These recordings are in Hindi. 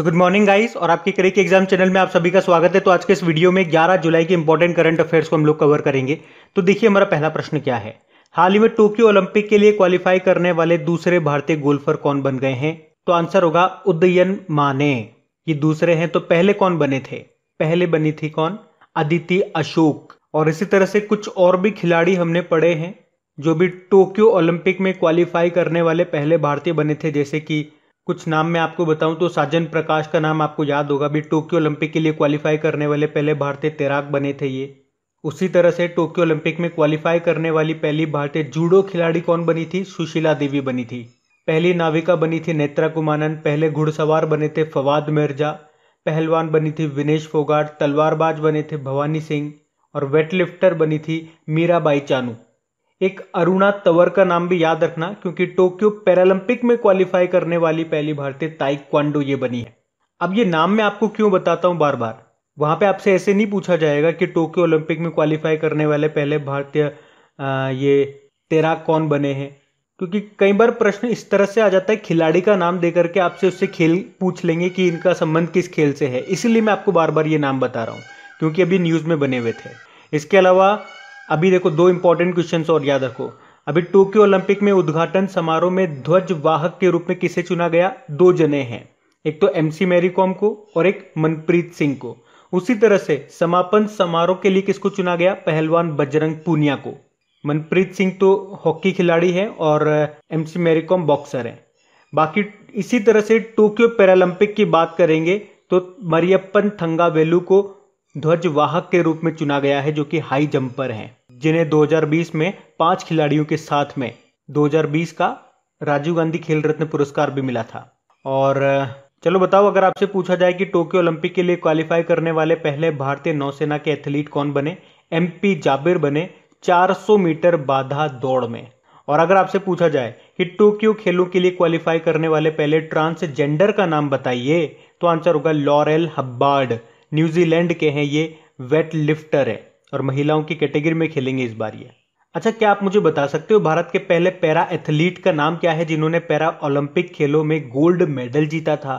सो गुड मॉर्निंग गाइस और आपके करेक्ट एग्जाम चैनल में आप सभी का स्वागत है तो आज के इस वीडियो में 11 जुलाई के इंपॉर्टेंट करंट अफेयर्स को हम लोग कवर करेंगे तो देखिए हमारा पहला प्रश्न क्या है हाल ही में टोक्यो ओलंपिक के लिए क्वालिफाई करने वाले दूसरे भारतीय गोल्फर कौन बन गए हैं तो आंसर होगा उदयन माने ये दूसरे हैं तो पहले कौन बने थे पहले बनी थी कौन अदिति अशोक और इसी तरह से कुछ और भी खिलाड़ी हमने पढ़े हैं जो भी टोक्यो ओलंपिक में क्वालिफाई करने वाले पहले भारतीय बने थे जैसे कि कुछ नाम मैं आपको बताऊं तो साजन प्रकाश का नाम आपको याद होगा भी टोक्यो ओलंपिक के लिए क्वालिफाई करने वाले पहले भारतीय तैराक बने थे ये उसी तरह से टोक्यो ओलंपिक में क्वालिफाई करने वाली पहली भारतीय जूडो खिलाड़ी कौन बनी थी सुशीला देवी बनी थी पहली नाविका बनी थी नेत्रा कुमानन पहले घुड़सवार बने थे फवाद मिर्जा पहलवान बनी थी विनेश फोगाट तलवारबाज बने थे भवानी सिंह और वेटलिफ्टर बनी थी मीराबाई चानू एक अरुणा तवर का नाम भी याद रखना क्योंकि टोक्यो पैरालंपिक में क्वालिफाई करने वाली पहली भारतीय क्वांडो ये बनी है अब ये नाम मैं आपको क्यों बताता हूं बार बार वहां पे आपसे ऐसे नहीं पूछा जाएगा कि टोक्यो ओलंपिक में क्वालिफाई करने वाले पहले भारतीय ये तेरा कौन बने हैं क्योंकि कई बार प्रश्न इस तरह से आ जाता है खिलाड़ी का नाम देकर के आपसे उससे खेल पूछ लेंगे कि इनका संबंध किस खेल से है इसीलिए मैं आपको बार बार ये नाम बता रहा हूँ क्योंकि अभी न्यूज़ में बने हुए थे इसके अलावा अभी देखो दो इंपॉर्टेंट क्वेश्चन और याद रखो अभी टोक्यो ओलंपिक में उद्घाटन समारोह में ध्वज वाहक के रूप में किसे चुना गया दो जने हैं एक तो एमसी मैरी कॉम को और एक मनप्रीत सिंह को उसी तरह से समापन समारोह के लिए किसको चुना गया पहलवान बजरंग पूनिया को मनप्रीत सिंह तो हॉकी खिलाड़ी हैं और एम सी मैरीकॉम बॉक्सर हैं बाकी इसी तरह से टोक्यो पैरालंपिक की बात करेंगे तो मरियप्पन थंगावेलू को ध्वजवाहक के रूप में चुना गया है जो कि हाई जंपर हैं जिन्हें 2020 में पांच खिलाड़ियों के साथ में 2020 का राजीव गांधी खेल रत्न पुरस्कार भी मिला था और चलो बताओ अगर आपसे पूछा जाए कि टोक्यो ओलंपिक के लिए क्वालिफाई करने वाले पहले भारतीय नौसेना के एथलीट कौन बने एम पी जाबिर बने 400 मीटर बाधा दौड़ में और अगर आपसे पूछा जाए कि टोक्यो खेलों के लिए क्वालिफाई करने वाले पहले ट्रांसजेंडर का नाम बताइए तो आंसर होगा लॉरेल हब्बार्ड न्यूजीलैंड के हैं ये वेट लिफ्टर है और महिलाओं की कैटेगरी में खेलेंगे इस बार ये अच्छा क्या आप मुझे बता सकते हो भारत के पहले पैरा एथलीट का नाम क्या है जिन्होंने पैरा ओलंपिक खेलों में गोल्ड मेडल जीता था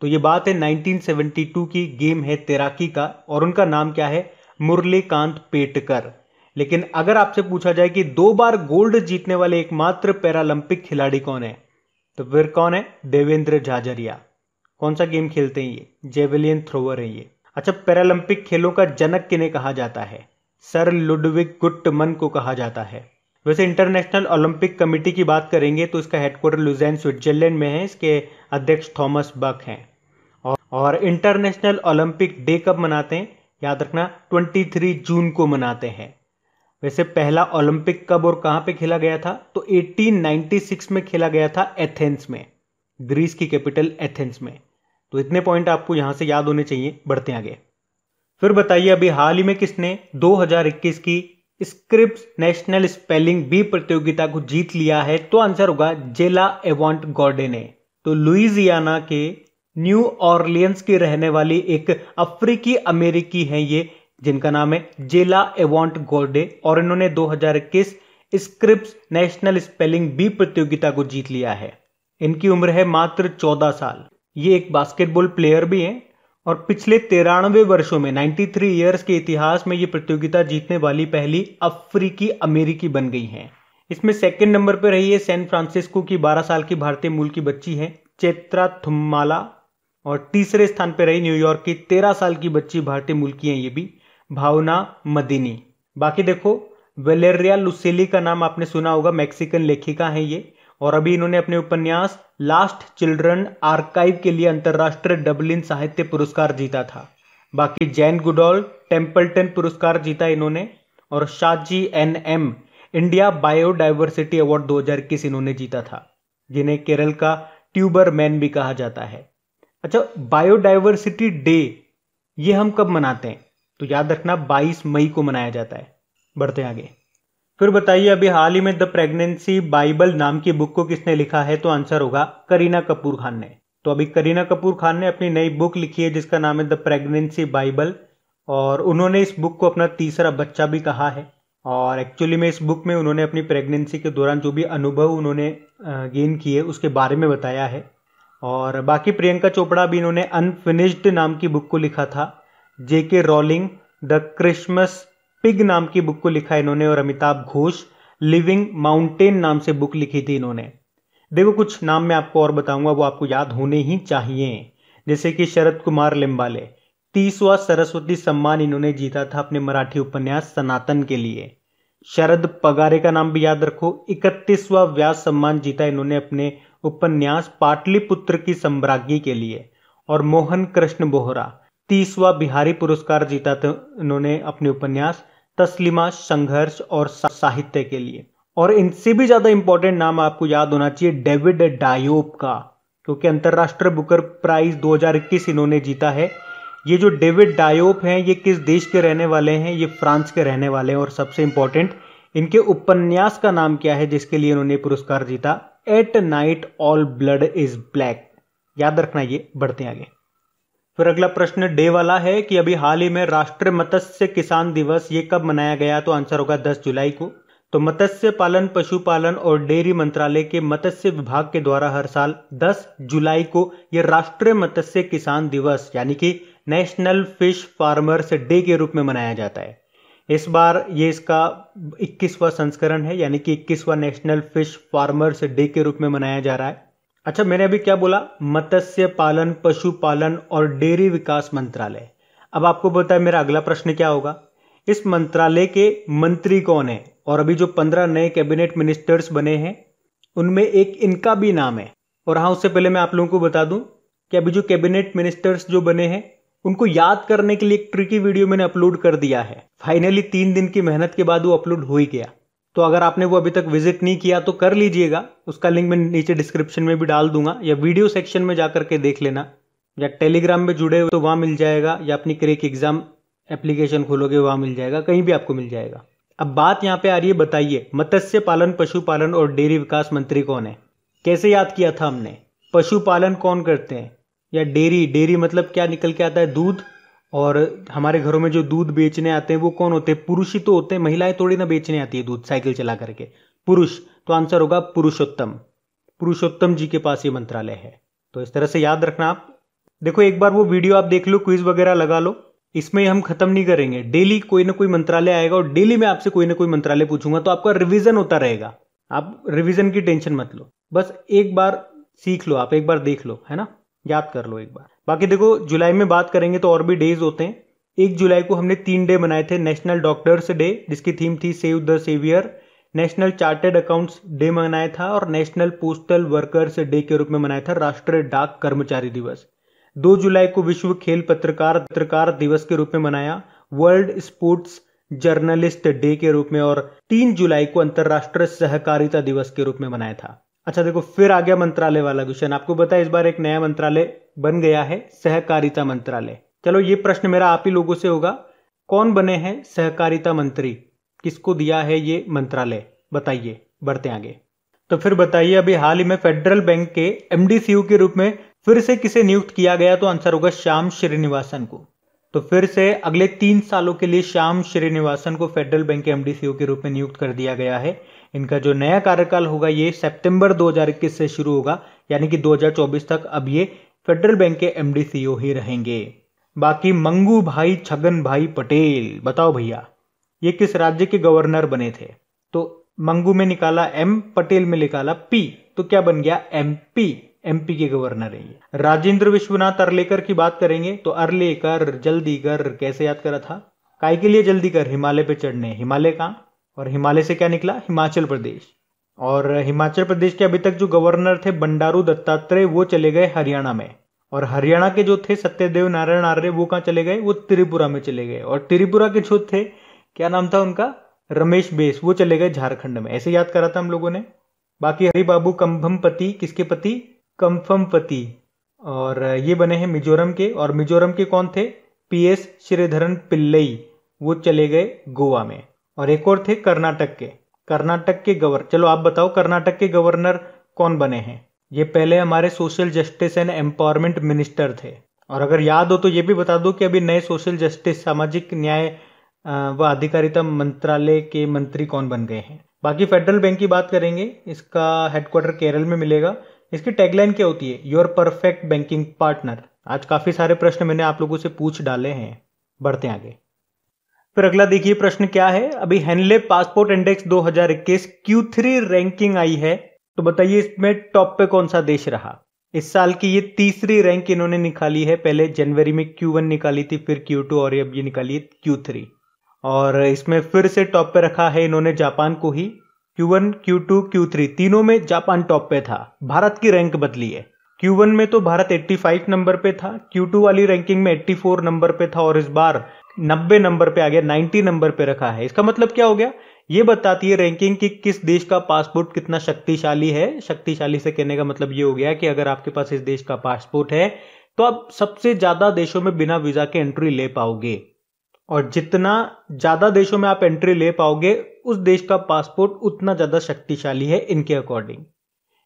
तो ये बात है 1972 की गेम है तैराकी का और उनका नाम क्या है मुरलीकांत पेटकर लेकिन अगर आपसे पूछा जाए कि दो बार गोल्ड जीतने वाले एकमात्र पैरालंपिक खिलाड़ी कौन है तो फिर कौन है देवेंद्र झाझरिया कौन सा गेम खेलते हैं ये जेवलियन थ्रोवर है ये अच्छा पैरालंपिक खेलों का जनक किन्हें कहा जाता है सर लुडविक गुट्टमन को कहा जाता है वैसे इंटरनेशनल ओलंपिक कमेटी की बात करेंगे तो इसका हेडक्वार्टर लुजैन स्विट्जरलैंड में है इसके अध्यक्ष थॉमस बक हैं और इंटरनेशनल ओलंपिक डे कब मनाते हैं याद रखना 23 जून को मनाते हैं वैसे पहला ओलंपिक कब और कहाँ पे खेला गया था तो 1896 में खेला गया था एथेंस में ग्रीस की कैपिटल एथेंस में तो इतने पॉइंट आपको यहाँ से याद होने चाहिए बढ़ते आगे फिर बताइए अभी हाल ही में किसने 2021 की स्क्रिप्ट नेशनल स्पेलिंग बी प्रतियोगिता को जीत लिया है तो आंसर होगा जेला एवॉन्ट गॉर्डे ने तो लुइजियाना के न्यू ऑर्लियंस की रहने वाली एक अफ्रीकी अमेरिकी हैं ये जिनका नाम है जेला एवॉन्ट गोर्डे और इन्होंने 2021 स्क्रिप्ट नेशनल स्पेलिंग बी प्रतियोगिता को जीत लिया है इनकी उम्र है मात्र 14 साल ये एक बास्केटबॉल प्लेयर भी हैं और पिछले तिरानवे वर्षों में 93 इयर्स के इतिहास में ये प्रतियोगिता जीतने वाली पहली अफ्रीकी अमेरिकी बन गई हैं इसमें सेकंड नंबर पर रही है सैन फ्रांसिस्को की 12 साल की भारतीय मूल की बच्ची है चेत्रा थुम्माला और तीसरे स्थान पर रही न्यूयॉर्क की 13 साल की बच्ची भारतीय मूल की है ये भी भावना मदिनी बाकी देखो वेलेरिया लुसेली का नाम आपने सुना होगा मैक्सिकन लेखिका है ये और अभी इन्होंने अपने उपन्यास लास्ट चिल्ड्रन आर्काइव के लिए अंतर्राष्ट्रीय डबलिन साहित्य पुरस्कार जीता था बाकी जैन गुडॉल टेम्पल्टन पुरस्कार जीता इन्होंने और Shaji N M India biodiversity award 2021 इन्होंने जीता था जिन्हें केरल का ट्यूबर मैन भी कहा जाता है अच्छा बायोडाइवर्सिटी डे ये हम कब मनाते हैं तो याद रखना 22 मई को मनाया जाता है बढ़ते आगे फिर बताइए अभी हाल ही में द प्रेगनेंसी बाइबल नाम की बुक को किसने लिखा है तो आंसर होगा करीना कपूर खान ने तो अभी करीना कपूर खान ने अपनी नई बुक लिखी है जिसका नाम है द प्रेगनेंसी बाइबल और उन्होंने इस बुक को अपना तीसरा बच्चा भी कहा है और एक्चुअली में इस बुक में उन्होंने अपनी प्रेगनेंसी के दौरान जो भी अनुभव उन्होंने गेन किए उसके बारे में बताया है और बाकी प्रियंका चोपड़ा भी इन्होंने अनफिनिश्ड नाम की बुक को लिखा था जे के रॉलिंग द क्रिसमस पिग नाम की बुक को लिखा इन्होंने और अमिताभ घोष लिविंग माउंटेन नाम से बुक लिखी थी इन्होंने देखो कुछ नाम मैं आपको और बताऊंगा वो आपको याद होने ही चाहिए जैसे कि शरद कुमार लिम्बाले तीसवा सरस्वती सम्मान इन्होंने जीता था अपने मराठी उपन्यास सनातन के लिए शरद पगारे का नाम भी याद रखो इकतीसवा व्यास सम्मान जीता इन्होंने अपने उपन्यास पाटलिपुत्र की सम्राज्ञी के लिए और मोहन कृष्ण बोहरा तीसवा बिहारी पुरस्कार जीता था इन्होंने अपने उपन्यास तस्लिमा संघर्ष और साहित्य के लिए और इनसे भी ज़्यादा इंपॉर्टेंट नाम आपको याद होना चाहिए डेविड डायोप का क्योंकि अंतर्राष्ट्रीय बुकर प्राइज दो इन्होंने जीता है ये जो डेविड डायोप हैं ये किस देश के रहने वाले हैं ये फ्रांस के रहने वाले हैं और सबसे इंपॉर्टेंट इनके उपन्यास का नाम क्या है जिसके लिए इन्होंने पुरस्कार जीता at night all blood is black याद रखना ये बढ़ते आगे फिर अगला प्रश्न डे वाला है कि अभी हाल ही में राष्ट्रीय मत्स्य किसान दिवस ये कब मनाया गया तो आंसर होगा 10 जुलाई को तो मत्स्य पालन पशुपालन और डेयरी मंत्रालय के मत्स्य विभाग के द्वारा हर साल 10 जुलाई को ये राष्ट्रीय मत्स्य किसान दिवस यानी कि नेशनल फिश फार्मर्स डे के रूप में मनाया जाता है इस बार ये इसका 21वां संस्करण है यानी कि 21वां नेशनल फिश फार्मर्स डे के रूप में मनाया जा रहा है अच्छा मैंने अभी क्या बोला मत्स्य पालन पशुपालन और डेयरी विकास मंत्रालय अब आपको बताया मेरा अगला प्रश्न क्या होगा इस मंत्रालय के मंत्री कौन है और अभी जो पंद्रह नए कैबिनेट मिनिस्टर्स बने हैं उनमें एक इनका भी नाम है और हाँ उससे पहले मैं आप लोगों को बता दूं कि अभी जो कैबिनेट मिनिस्टर्स जो बने हैं उनको याद करने के लिए एक ट्रिकी वीडियो मैंने अपलोड कर दिया है फाइनली तीन दिन की मेहनत के बाद वो अपलोड हो ही गया तो अगर आपने वो अभी तक विजिट नहीं किया तो कर लीजिएगा उसका लिंक मैं नीचे डिस्क्रिप्शन में भी डाल दूंगा या वीडियो सेक्शन में जाकर के देख लेना या टेलीग्राम में जुड़े हुए तो वहाँ मिल जाएगा या अपनी क्रेक एग्जाम एप्लीकेशन खोलोगे वहाँ मिल जाएगा कहीं भी आपको मिल जाएगा अब बात यहाँ पे आ रही है बताइए मत्स्य पालन पशुपालन और डेयरी विकास मंत्री कौन है कैसे याद किया था हमने पशुपालन कौन करते हैं या डेयरी डेयरी मतलब क्या निकल के आता है दूध और हमारे घरों में जो दूध बेचने आते हैं वो कौन होते हैं पुरुष ही तो होते हैं महिलाएं थोड़ी ना बेचने आती है दूध साइकिल चला करके पुरुष तो आंसर होगा पुरुषोत्तम पुरुषोत्तम जी के पास ये मंत्रालय है तो इस तरह से याद रखना आप देखो एक बार वो वीडियो आप देख लो क्विज वगैरह लगा लो इसमें हम खत्म नहीं करेंगे डेली कोई ना कोई मंत्रालय आएगा और डेली मैं आपसे कोई ना कोई मंत्रालय पूछूंगा तो आपका रिविजन होता रहेगा आप रिविजन की टेंशन मत लो बस एक बार सीख लो आप एक बार देख लो है ना याद कर लो एक बार बाकी देखो जुलाई में बात करेंगे तो और भी डेज होते हैं एक जुलाई को हमने तीन डे बनाए थे नेशनल डॉक्टर्स डे जिसकी थीम थी save the saviour national chartered accounts day मनाया था और नेशनल पोस्टल वर्कर्स डे के रूप में मनाया था राष्ट्रीय डाक कर्मचारी दिवस दो जुलाई को विश्व खेल पत्रकार पत्रकार दिवस के रूप में मनाया वर्ल्ड स्पोर्ट्स जर्नलिस्ट डे के रूप में और तीन जुलाई को अंतर्राष्ट्रीय सहकारिता दिवस के रूप में मनाया था अच्छा देखो फिर आ गया मंत्रालय वाला क्वेश्चन आपको बता इस बार एक नया मंत्रालय बन गया है सहकारिता मंत्रालय चलो ये प्रश्न मेरा आप ही लोगों से होगा कौन बने हैं सहकारिता मंत्री किसको दिया है ये मंत्रालय बताइए बढ़ते आगे तो फिर बताइए अभी हाल ही में फेडरल बैंक के एमडीसीयू के रूप में फिर से किसे नियुक्त किया गया तो आंसर होगा श्याम श्रीनिवासन को तो फिर से अगले तीन सालों के लिए श्याम श्रीनिवासन को फेडरल बैंक के एमडीसीओ के रूप में नियुक्त कर दिया गया है इनका जो नया कार्यकाल होगा ये सितंबर 2021 से शुरू होगा यानी कि 2024 तक अब ये फेडरल बैंक के एमडीसीओ ही रहेंगे बाकी मंगू भाई छगन भाई पटेल बताओ भैया ये किस राज्य के गवर्नर बने थे तो मंगू में निकाला एम पटेल में निकाला पी तो क्या बन गया एम पी एमपी के गवर्नर हैं ये राजेंद्र विश्वनाथ अरलेकर की बात करेंगे तो अरलेकर जल्दी कर कैसे याद करा था काय के लिए जल्दी कर हिमालय पे चढ़ने हिमालय कहाँ और हिमालय से क्या निकला हिमाचल प्रदेश और हिमाचल प्रदेश के अभी तक जो गवर्नर थे बंडारू दत्तात्रेय वो चले गए हरियाणा में और हरियाणा के जो थे सत्यदेव नारायण आर्य वो कहाँ चले गए वो त्रिपुरा में चले गए और त्रिपुरा के जो थे क्या नाम था उनका रमेश बेस वो चले गए झारखंड में ऐसे याद करा था हम लोगों ने बाकी हरिबाबू कंभम पति किसके पति कंफमपति और ये बने हैं मिजोरम के और मिजोरम के कौन थे पी एस श्रीधरन पिल्लई वो चले गए गोवा में और एक और थे कर्नाटक के कर्नाटक के गवर्नर चलो आप बताओ कर्नाटक के गवर्नर कौन बने हैं ये पहले हमारे social justice and empowerment minister थे और अगर याद हो तो ये भी बता दो कि अभी नए सोशल जस्टिस सामाजिक न्याय व अधिकारिता मंत्रालय के मंत्री कौन बन गए हैं बाकी फेडरल बैंक की बात करेंगे इसका हेडक्वार्टर केरल में मिलेगा इसकी टैगलाइन क्या होती है योर परफेक्ट बैंकिंग पार्टनर आज काफ़ी सारे प्रश्न मैंने आप लोगों से पूछ डाले हैं बढ़ते आगे फिर अगला देखिए प्रश्न क्या है अभी Henley passport index 2021 three ranking आई है तो बताइए इसमें टॉप पे कौन सा देश रहा इस साल की ये तीसरी रैंक इन्होंने निकाली है पहले जनवरी में Q1 निकाली थी फिर Q2 और अब ये निकाली है Q3 और इसमें फिर से टॉप पे रखा है इन्होंने जापान को ही Q1, Q2, Q3 तीनों में जापान टॉप पे था भारत की रैंक बदली है Q1 में तो भारत 85 नंबर पे था Q2 वाली रैंकिंग में 84 नंबर पे था और इस बार 90 नंबर पे आ गया 90 नंबर पे रखा है इसका मतलब क्या हो गया ये बताती है रैंकिंग कि किस देश का पासपोर्ट कितना शक्तिशाली है शक्तिशाली से कहने का मतलब ये हो गया कि अगर आपके पास इस देश का पासपोर्ट है तो आप सबसे ज्यादा देशों में बिना वीजा के एंट्री ले पाओगे और जितना ज्यादा देशों में आप एंट्री ले पाओगे उस देश का पासपोर्ट उतना ज़्यादा शक्तिशाली है इनके अकॉर्डिंग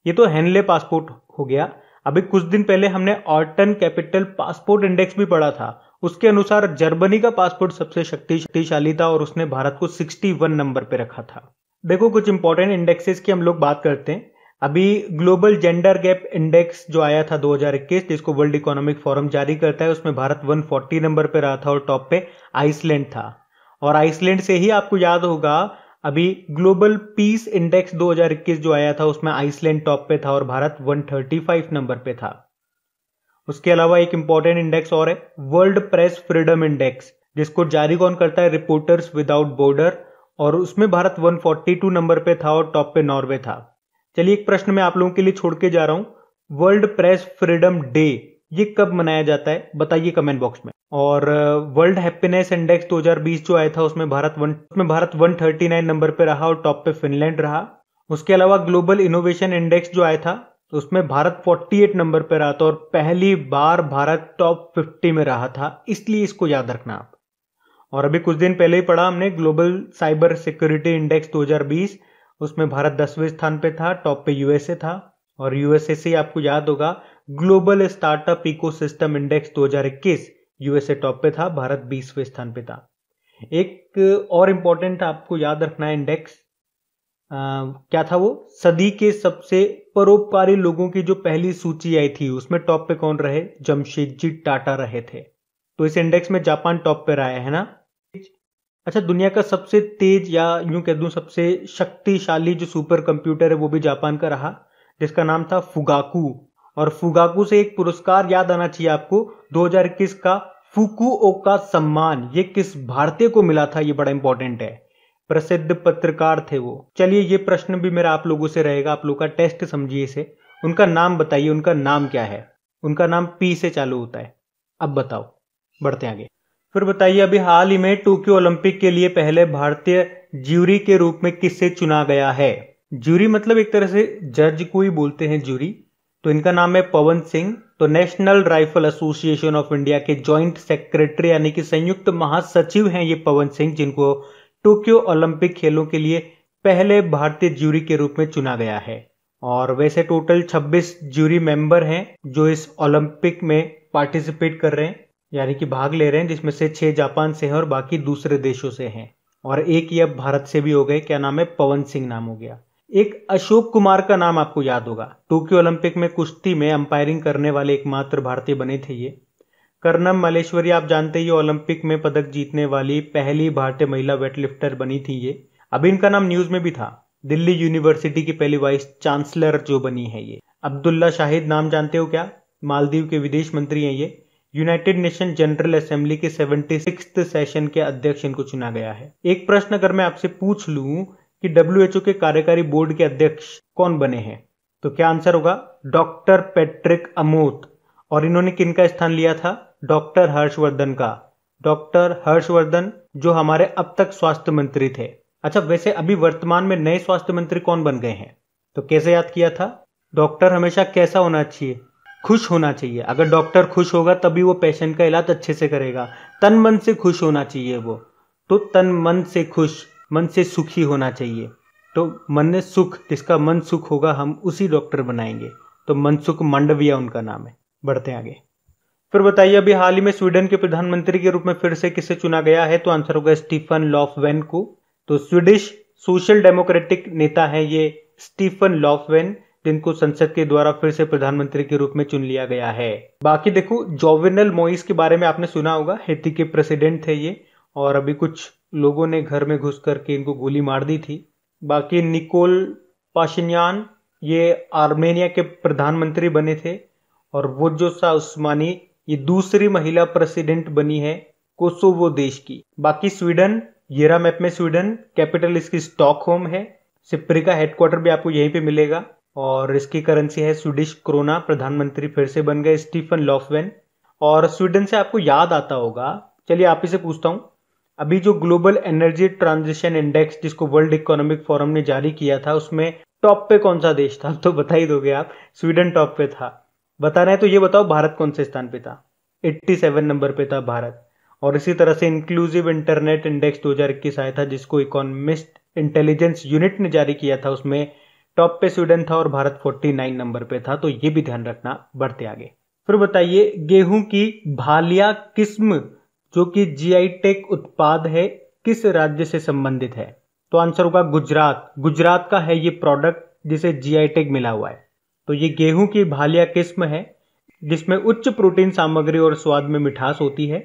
ये तो हैनले पासपोर्ट हो गया अभी कुछ दिन पहले हमने ऑर्टन कैपिटल पासपोर्ट इंडेक्स भी पढ़ा था उसके अनुसार जर्मनी का पासपोर्ट सबसे शक्तिशाली था और उसने भारत को 61 नंबर पर रखा था देखो कुछ इंपॉर्टेंट इंडेक्सेस की हम लोग बात करते हैं अभी ग्लोबल जेंडर गैप इंडेक्स जो आया था 2021 जिसको वर्ल्ड इकोनॉमिक फोरम जारी करता है उसमें भारत 140 नंबर पर रहा था और टॉप पे आइसलैंड था और आइसलैंड से ही आपको याद होगा अभी ग्लोबल पीस इंडेक्स 2021 जो आया था उसमें आइसलैंड टॉप पे था और भारत 135 नंबर पे था उसके अलावा एक इंपॉर्टेंट इंडेक्स और है वर्ल्ड प्रेस फ्रीडम इंडेक्स जिसको जारी कौन करता है रिपोर्टर्स विदाउट बॉर्डर और उसमें भारत 142 नंबर पे था और टॉप पे नॉर्वे था चलिए एक प्रश्न मैं आप लोगों के लिए छोड़ के जा रहा हूं वर्ल्ड प्रेस फ्रीडम डे ये कब मनाया जाता है बताइए कमेंट बॉक्स में और वर्ल्ड हैप्पीनेस इंडेक्स 2020 जो आया था उसमें भारत वन उसमें भारत 139 नंबर पे रहा और टॉप पे फिनलैंड रहा उसके अलावा ग्लोबल इनोवेशन इंडेक्स जो आया था तो उसमें भारत 48 नंबर पर रहा था और पहली बार भारत टॉप 50 में रहा था इसलिए इसको याद रखना आप और अभी कुछ दिन पहले ही पढ़ा हमने ग्लोबल साइबर सिक्योरिटी इंडेक्स 2020 उसमें भारत दसवें स्थान पे था टॉप पे यूएसए था और यूएसए से आपको याद होगा global startup ecosystem index 2021 USA top पे था भारत बीसवें स्थान पे था एक और इंपॉर्टेंट आपको याद रखना है इंडेक्स आ, क्या था वो सदी के सबसे परोपकारी लोगों की जो पहली सूची आई थी उसमें टॉप पे कौन रहे जमशेद जी टाटा रहे थे तो इस इंडेक्स में जापान टॉप पे रहा है ना अच्छा दुनिया का सबसे तेज या यूं कह दूं सबसे शक्तिशाली जो सुपर कंप्यूटर है वो भी जापान का रहा जिसका नाम था फुगाकू और फुगाकू से एक पुरस्कार याद आना चाहिए आपको 2021 का का सम्मान ये किस भारतीय को मिला था ये बड़ा इंपॉर्टेंट है प्रसिद्ध पत्रकार थे वो चलिए ये प्रश्न भी मेरा आप लोगों से रहेगा आप लोग का टेस्ट समझिए इसे उनका नाम बताइए उनका नाम क्या है उनका नाम पी से चालू होता है अब बताओ बढ़ते आगे फिर बताइए अभी हाल ही में टोक्यो ओलंपिक के लिए पहले भारतीय ज्यूरी के रूप में किससे चुना गया है ज्यूरी मतलब एक तरह से जज को ही बोलते हैं ज्यूरी तो इनका नाम है पवन सिंह तो National Rifle Association of India के ज्वाइंट सेक्रेटरी यानी कि संयुक्त महासचिव हैं ये पवन सिंह जिनको टोक्यो ओलंपिक खेलों के लिए पहले भारतीय ज्यूरी के रूप में चुना गया है और वैसे टोटल 26 ज्यूरी मेंबर हैं जो इस ओलंपिक में पार्टिसिपेट कर रहे हैं यानी कि भाग ले रहे हैं जिसमें से छह जापान से हैं और बाकी दूसरे देशों से हैं और एक ये अब भारत से भी हो गए क्या नाम है पवन सिंह नाम हो गया एक अशोक कुमार का नाम आपको याद होगा टोक्यो ओलंपिक में कुश्ती में अंपायरिंग करने वाले एकमात्र भारतीय बने थे ये कर्णम मलेश्वरी आप जानते ही ओलंपिक में पदक जीतने वाली पहली भारतीय महिला वेटलिफ्टर बनी थी ये अब इनका नाम न्यूज में भी था दिल्ली यूनिवर्सिटी की पहली वाइस चांसलर जो बनी है ये अब्दुल्ला शाहिद नाम जानते हो क्या मालदीव के विदेश मंत्री हैं ये यूनाइटेड नेशन जनरल असेंबली के सेवेंटी सेशन के अध्यक्ष इनको चुना गया है एक प्रश्न अगर मैं आपसे पूछ लूं कि डब्ल्यू के कार्यकारी बोर्ड के अध्यक्ष कौन बने हैं तो क्या आंसर होगा डॉक्टर पैट्रिक अमोत और इन्होंने किन का स्थान लिया था डॉक्टर हर्षवर्धन का डॉक्टर हर्षवर्धन जो हमारे अब तक स्वास्थ्य मंत्री थे अच्छा वैसे अभी वर्तमान में नए स्वास्थ्य मंत्री कौन बन गए हैं तो कैसे याद किया था डॉक्टर हमेशा कैसा होना चाहिए खुश होना चाहिए अगर डॉक्टर खुश होगा तभी वो पेशेंट का इलाज अच्छे से करेगा तन मन से खुश होना चाहिए वो तो तन मन से खुश मन से सुखी होना चाहिए तो मन ने सुख जिसका मन सुख होगा हम उसी डॉक्टर बनाएंगे तो मनसुख मांडविया उनका नाम है बढ़ते आगे फिर बताइए अभी हाल ही में स्वीडन के प्रधानमंत्री के रूप में फिर से किसे चुना गया है तो आंसर होगा स्टीफन लॉफ वेन को तो स्वीडिश सोशल डेमोक्रेटिक नेता है ये स्टीफन लॉफ वेन जिनको संसद के द्वारा फिर से प्रधानमंत्री के रूप में चुन लिया गया है बाकी देखो जोविनल मोइस के बारे में आपने सुना होगा हेती के प्रेसिडेंट थे ये और अभी कुछ लोगों ने घर में घुस करके इनको गोली मार दी थी बाकी निकोल पाशिन्यान ये आर्मेनिया के प्रधानमंत्री बने थे और वो सा उस्मानी ये दूसरी महिला प्रेसिडेंट बनी है कोसोवो देश की बाकी स्वीडन येरा मैप में स्वीडन कैपिटल इसकी स्टॉक होम है सिप्री का हेडक्वार्टर भी आपको यहीं पे मिलेगा और इसकी करेंसी है स्वीडिश क्रोना प्रधानमंत्री फिर से बन गए स्टीफन लॉफवेन और स्वीडन से आपको याद आता होगा चलिए आप ही से पूछता हूँ अभी जो ग्लोबल एनर्जी ट्रांजिशन इंडेक्स जिसको वर्ल्ड इकोनॉमिक फोरम ने जारी किया था उसमें टॉप पे कौन सा देश था तो बता ही दोगे आप स्वीडन टॉप पे था बता रहे हैं तो ये बताओ भारत कौन से स्थान पे था 87 नंबर पे था भारत और इसी तरह से इंक्लूसिव इंटरनेट इंडेक्स 2021 आया था जिसको इकोनॉमिस्ट इंटेलिजेंस यूनिट ने जारी किया था उसमें टॉप पे स्वीडन था और भारत 49 नंबर पे था तो ये भी ध्यान रखना बढ़ते आगे फिर बताइए गेहूं की भालिया किस्म जो कि जीआई टेक उत्पाद है किस राज्य से संबंधित है तो आंसर होगा गुजरात गुजरात का है ये प्रोडक्ट जिसे जीआई टेक मिला हुआ है तो ये गेहूं की भालिया किस्म है जिसमें उच्च प्रोटीन सामग्री और स्वाद में मिठास होती है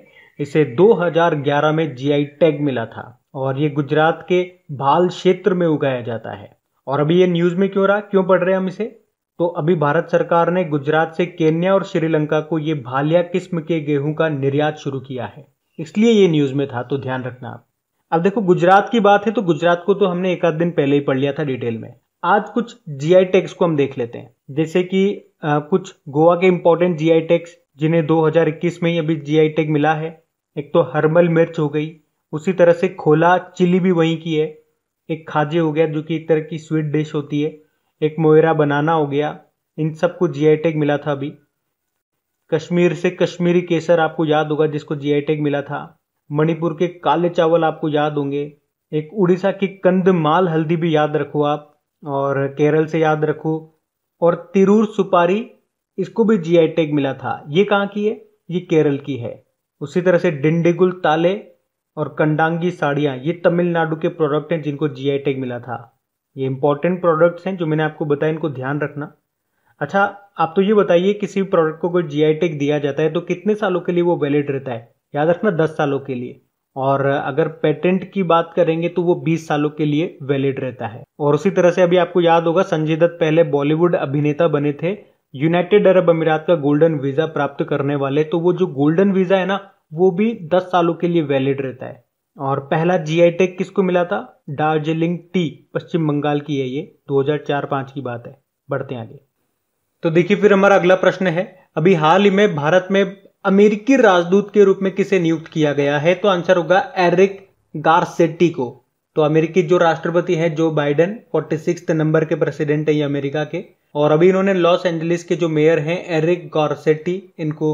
इसे 2011 में जीआई टैग मिला था और ये गुजरात के भाल क्षेत्र में उगाया जाता है और अभी ये न्यूज़ में क्यों रहा क्यों पढ़ रहे हैं हम इसे तो अभी भारत सरकार ने गुजरात से केन्या और श्रीलंका को ये भालिया किस्म के गेहूं का निर्यात शुरू किया है इसलिए ये न्यूज़ में था तो ध्यान रखना आप अब देखो गुजरात की बात है तो गुजरात को तो हमने एक आध दिन पहले ही पढ़ लिया था डिटेल में आज कुछ जीआई टैक्स को हम देख लेते हैं जैसे कि आ, कुछ गोवा के इंपॉर्टेंट जीआई टैक्स जिन्हें 2021 में ही अभी जीआई टैग मिला है एक तो हर्बल मिर्च हो गई उसी तरह से खोला चिली भी वहीं की है एक खाजे हो गया जो कि एक तरह की स्वीट डिश होती है एक मोयरा बनाना हो गया इन सबको को जी आई टैग मिला था अभी कश्मीर से कश्मीरी केसर आपको याद होगा जिसको जीआई टैग मिला था मणिपुर के काले चावल आपको याद होंगे एक उड़ीसा की कंद माल हल्दी भी याद रखो आप और केरल से याद रखो और तिरूर सुपारी इसको भी जीआई टैग मिला था ये कहाँ की है ये केरल की है उसी तरह से डिंडिगुल ताले और कंडांगी साड़ियाँ ये तमिलनाडु के प्रोडक्ट हैं जिनको जीआई टैग मिला था ये इंपॉर्टेंट प्रोडक्ट्स हैं जो मैंने आपको बताया इनको ध्यान रखना अच्छा आप तो ये बताइए किसी भी प्रोडक्ट को कोई जी आई टेक दिया जाता है तो कितने सालों के लिए वो वैलिड रहता है याद रखना दस सालों के लिए और अगर पेटेंट की बात करेंगे तो वो बीस सालों के लिए वैलिड रहता है और उसी तरह से अभी आपको याद होगा संजय दत्त पहले बॉलीवुड अभिनेता बने थे यूनाइटेड अरब अमीरात का गोल्डन वीजा प्राप्त करने वाले तो वो जो गोल्डन वीजा है ना वो भी दस सालों के लिए वैलिड रहता है और पहला जी आई टेक किसको मिला था दार्जिलिंग टी पश्चिम बंगाल की है ये चार पांच की बात है बढ़ते आगे तो देखिए फिर हमारा अगला प्रश्न है अभी हाल ही में भारत में अमेरिकी राजदूत के रूप में किसे नियुक्त किया गया है तो आंसर होगा एरिक गारसेट्टी को तो अमेरिकी जो राष्ट्रपति हैं Joe Biden forty six number के प्रेसिडेंट है ये अमेरिका के और अभी इन्होंने लॉस एंजलिस के जो मेयर हैं एरिक गारसेट्टी इनको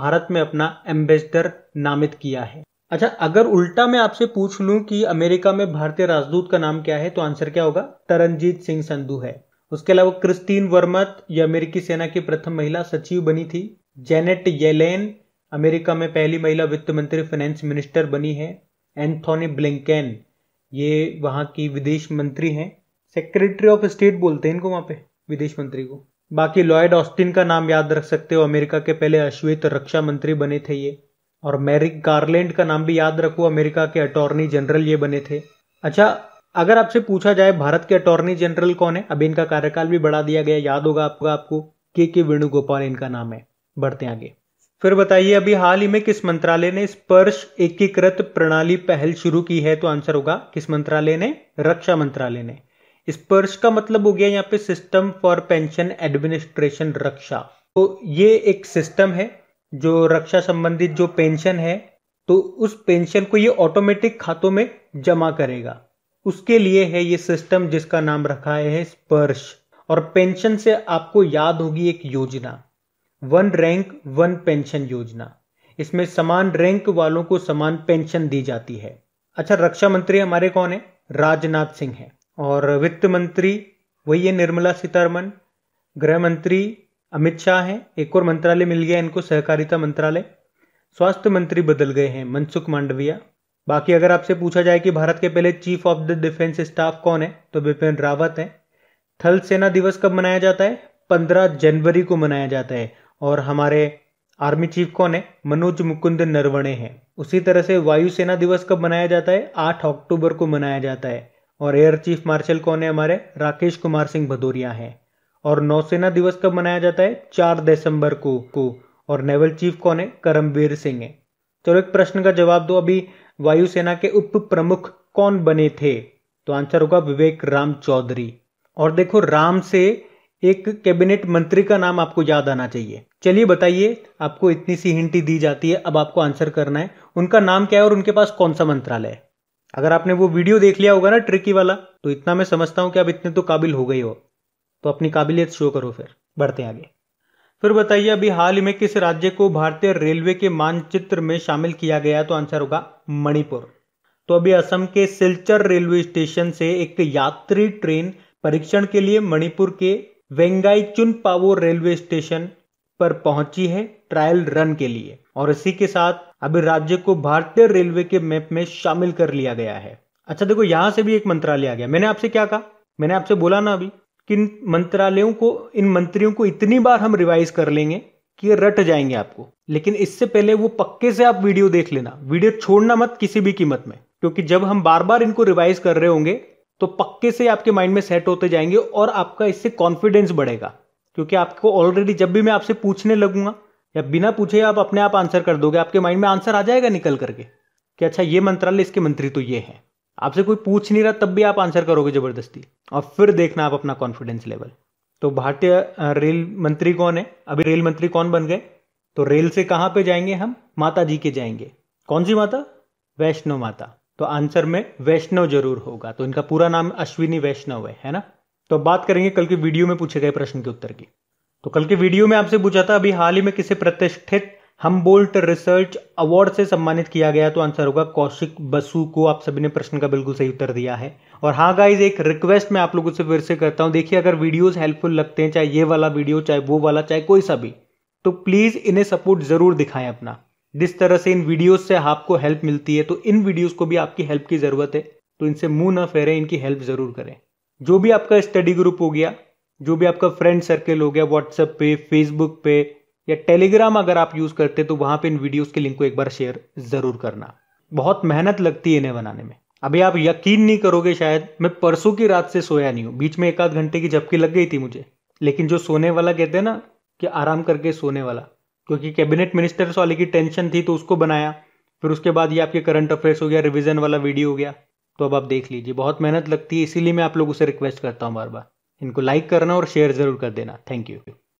भारत में अपना एम्बेसडर नामित किया है अच्छा अगर उल्टा मैं आपसे पूछ लूं कि अमेरिका में भारतीय राजदूत का नाम क्या है तो आंसर क्या होगा तरनजीत सिंह संधू है उसके अलावा क्रिस्टीन वर्मत ये अमेरिकी सेना की प्रथम महिला सचिव बनी थी जेनेट येलेन अमेरिका में पहली महिला वित्त मंत्री फाइनेंस मिनिस्टर बनी है एंथोनी ब्लिंकन ये वहाँ की विदेश मंत्री हैं सेक्रेटरी ऑफ स्टेट बोलते हैं इनको वहाँ पे विदेश मंत्री को बाकी लॉयड ऑस्टिन का नाम याद रख सकते हो अमेरिका के पहले अश्वेत रक्षा मंत्री बने थे ये और मैरिक गार्लैंड का नाम भी याद रखो अमेरिका के अटॉर्नी जनरल ये बने थे अच्छा अगर आपसे पूछा जाए भारत के अटॉर्नी जनरल कौन है अब इनका कार्यकाल भी बढ़ा दिया गया याद होगा आपको आपको के के वेणुगोपाल इनका नाम है बढ़ते आगे फिर बताइए अभी हाल ही में किस मंत्रालय ने स्पर्श एकीकृत प्रणाली पहल शुरू की है तो आंसर होगा किस मंत्रालय ने रक्षा मंत्रालय ने स्पर्श का मतलब हो गया यहाँ पे सिस्टम फॉर पेंशन एडमिनिस्ट्रेशन रक्षा तो ये एक सिस्टम है जो रक्षा संबंधित जो पेंशन है तो उस पेंशन को ये ऑटोमेटिक खातों में जमा करेगा उसके लिए है ये सिस्टम जिसका नाम रखा है स्पर्श और पेंशन से आपको याद होगी एक योजना वन रैंक वन पेंशन योजना इसमें समान रैंक वालों को समान पेंशन दी जाती है अच्छा रक्षा मंत्री हमारे कौन है राजनाथ सिंह है और वित्त मंत्री वही है निर्मला सीतारमन गृह मंत्री अमित शाह हैं एक और मंत्रालय मिल गया इनको सहकारिता मंत्रालय स्वास्थ्य मंत्री बदल गए हैं मनसुख मांडविया बाकी अगर आपसे पूछा जाए कि भारत के पहले chief of the defence staff कौन है तो बिपिन रावत हैं थल सेना दिवस कब मनाया जाता है 15 जनवरी को मनाया जाता है और हमारे आर्मी चीफ कौन है मनोज मुकुंद नरवणे हैं उसी तरह से वायुसेना दिवस कब मनाया जाता है 8 अक्टूबर को मनाया जाता है और एयर चीफ मार्शल कौन है हमारे राकेश कुमार सिंह भदौरिया हैं और नौसेना दिवस कब मनाया जाता है 4 दिसंबर को को और नेवल चीफ कौन है करमवीर सिंह है चलो एक प्रश्न का जवाब दो अभी वायुसेना के उप प्रमुख कौन बने थे तो आंसर होगा विवेक राम चौधरी और देखो राम से एक कैबिनेट मंत्री का नाम आपको याद आना चाहिए चलिए बताइए आपको इतनी सी हिंटी दी जाती है अब आपको आंसर करना है उनका नाम क्या है और उनके पास कौन सा मंत्रालय है अगर आपने वो वीडियो देख लिया होगा ना ट्रिकी वाला तो इतना मैं समझता हूं कि आप इतने तो काबिल हो गई हो तो अपनी काबिलियत शो करो फिर बढ़ते आगे फिर बताइए अभी हाल ही में किस राज्य को भारतीय रेलवे के मानचित्र में शामिल किया गया तो आंसर होगा मणिपुर तो अभी असम के सिलचर रेलवे स्टेशन से एक यात्री ट्रेन परीक्षण के लिए मणिपुर के वेंगाई पावो रेलवे स्टेशन पर पहुंची है ट्रायल रन के लिए और इसी के साथ अभी राज्य को भारतीय रेलवे के मैप में शामिल कर लिया गया है अच्छा देखो यहां से भी एक मंत्रालय आ गया मैंने आपसे क्या कहा मैंने आपसे बोला ना अभी किन मंत्रालयों को इन मंत्रियों को इतनी बार हम रिवाइज कर लेंगे कि ये रट जाएंगे आपको लेकिन इससे पहले वो पक्के से आप वीडियो देख लेना वीडियो छोड़ना मत किसी भी कीमत में क्योंकि जब हम बार बार इनको रिवाइज कर रहे होंगे तो पक्के से आपके माइंड में सेट होते जाएंगे और आपका इससे कॉन्फिडेंस बढ़ेगा क्योंकि आपको ऑलरेडी जब भी मैं आपसे पूछने लगूंगा या बिना पूछे आप अपने आप आंसर कर दोगे आपके माइंड में आंसर आ जाएगा निकल करके कि अच्छा ये मंत्रालय इसके मंत्री तो ये हैं आपसे कोई पूछ नहीं रहा तब भी आप आंसर करोगे ज़बरदस्ती और फिर देखना आप अपना कॉन्फिडेंस लेवल तो भारतीय रेल मंत्री कौन है अभी रेल मंत्री कौन बन गए तो रेल से कहाँ पे जाएंगे हम माता जी के जाएंगे कौन सी माता वैष्णो माता तो आंसर में वैष्णव जरूर होगा तो इनका पूरा नाम अश्विनी वैष्णव है है ना तो अब बात करेंगे कल के वीडियो में पूछे गए प्रश्न के उत्तर की तो कल के वीडियो में आपसे पूछा था अभी हाल ही में किसे प्रतिष्ठित बोल्ट रिसर्च अवार्ड से सम्मानित किया गया तो आंसर होगा कौशिक बसु को आप सभी ने प्रश्न का बिल्कुल सही उत्तर दिया है और हाँ गाइज एक रिक्वेस्ट मैं आप लोगों से फिर से करता हूँ देखिए अगर वीडियोस हेल्पफुल लगते हैं चाहे ये वाला वीडियो चाहे वो वाला चाहे कोई सा भी तो प्लीज़ इन्हें सपोर्ट ज़रूर दिखाएं अपना जिस तरह से इन वीडियोज़ से आपको हेल्प मिलती है तो इन वीडियोज़ को भी आपकी हेल्प की ज़रूरत है तो इनसे मुंह ना फेरें इनकी हेल्प ज़रूर करें जो भी आपका स्टडी ग्रुप हो गया जो भी आपका फ्रेंड सर्कल हो गया व्हाट्सएप पे फेसबुक पे या टेलीग्राम अगर आप यूज़ करते तो वहां पे इन वीडियोस के लिंक को एक बार शेयर ज़रूर करना बहुत मेहनत लगती है इन्हें बनाने में अभी आप यकीन नहीं करोगे शायद मैं परसों की रात से सोया नहीं हूँ बीच में एक आध घंटे की झपकी लग गई थी मुझे लेकिन जो सोने वाला कहते हैं ना कि आराम करके सोने वाला क्योंकि कैबिनेट मिनिस्टर्स वाले की टेंशन थी तो उसको बनाया फिर उसके बाद ये आपके करंट अफेयर्स हो गया रिविजन वाला वीडियो हो गया तो अब आप देख लीजिए बहुत मेहनत लगती है इसीलिए मैं आप लोगों से रिक्वेस्ट करता हूँ बार बार इनको लाइक करना और शेयर ज़रूर कर देना थैंक यू